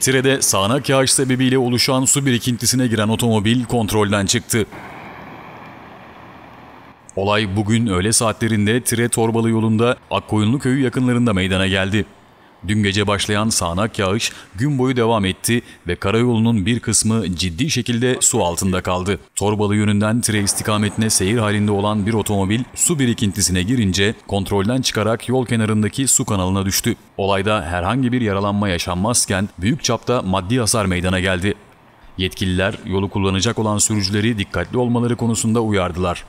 Tire'de sağanak yağış sebebiyle oluşan su birikintisine giren otomobil kontrolden çıktı. Olay bugün öğle saatlerinde Tire Torbalı yolunda Akkoyunlu köyü yakınlarında meydana geldi. Dün gece başlayan sağanak yağış gün boyu devam etti ve karayolunun bir kısmı ciddi şekilde su altında kaldı. Torbalı yönünden Tire istikametine seyir halinde olan bir otomobil su birikintisine girince kontrolden çıkarak yol kenarındaki su kanalına düştü. Olayda herhangi bir yaralanma yaşanmazken büyük çapta maddi hasar meydana geldi. Yetkililer yolu kullanacak olan sürücüleri dikkatli olmaları konusunda uyardılar.